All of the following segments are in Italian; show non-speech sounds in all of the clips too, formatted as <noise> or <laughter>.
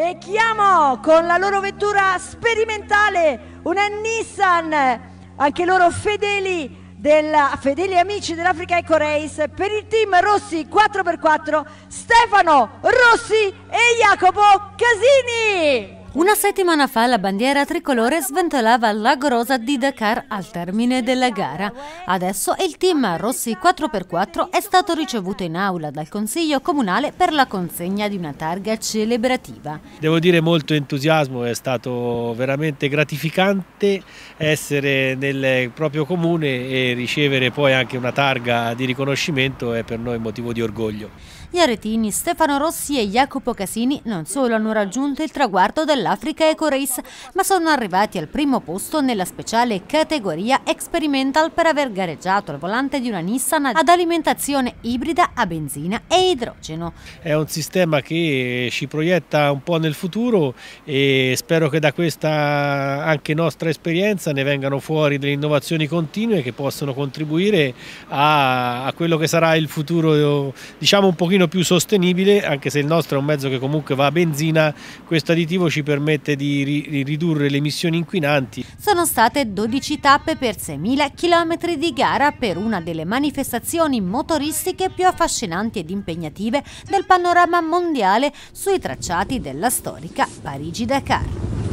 e chiamo con la loro vettura sperimentale una Nissan, anche loro fedeli, della, fedeli amici dell'Africa Eco Race per il team Rossi 4x4 Stefano Rossi e Jacopo Casini. Una settimana fa la bandiera tricolore sventolava la l'agorosa di Dakar al termine della gara. Adesso il team Rossi 4x4 è stato ricevuto in aula dal Consiglio Comunale per la consegna di una targa celebrativa. Devo dire molto entusiasmo, è stato veramente gratificante essere nel proprio comune e ricevere poi anche una targa di riconoscimento è per noi motivo di orgoglio. Gli aretini Stefano Rossi e Jacopo Casini non solo hanno raggiunto il traguardo della dell'Africa EcoRace, ma sono arrivati al primo posto nella speciale categoria Experimental per aver gareggiato al volante di una Nissan ad alimentazione ibrida a benzina e idrogeno. È un sistema che ci proietta un po' nel futuro e spero che da questa anche nostra esperienza ne vengano fuori delle innovazioni continue che possono contribuire a, a quello che sarà il futuro diciamo un pochino più sostenibile anche se il nostro è un mezzo che comunque va a benzina questo additivo ci permette di ri ridurre le emissioni inquinanti. Sono state 12 tappe per 6.000 km di gara per una delle manifestazioni motoristiche più affascinanti ed impegnative del panorama mondiale sui tracciati della storica Parigi-Dakar.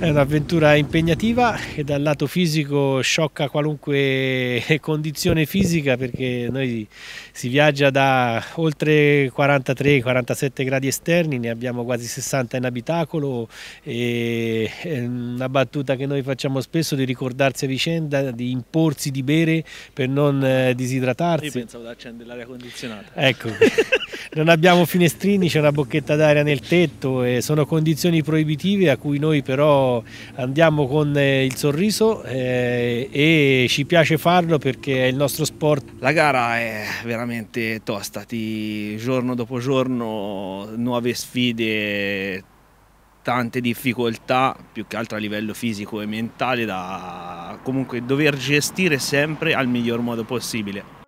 È un'avventura impegnativa e dal lato fisico sciocca qualunque <laughs> condizione fisica perché noi si viaggia da oltre 43-47 gradi esterni, ne abbiamo quasi 60 in abitacolo e è una battuta che noi facciamo spesso di ricordarsi a vicenda, di imporsi di bere per non eh, disidratarsi. Io pensavo di accendere l'aria condizionata. Ecco, <laughs> non abbiamo finestrini, c'è una bocchetta d'aria nel tetto e sono condizioni proibitive a cui noi però andiamo con eh, il sorriso eh, e ci piace farlo perché è il nostro sport. La gara è veramente tosta, ti, giorno dopo giorno nuove sfide, tante difficoltà, più che altro a livello fisico e mentale, da comunque dover gestire sempre al miglior modo possibile.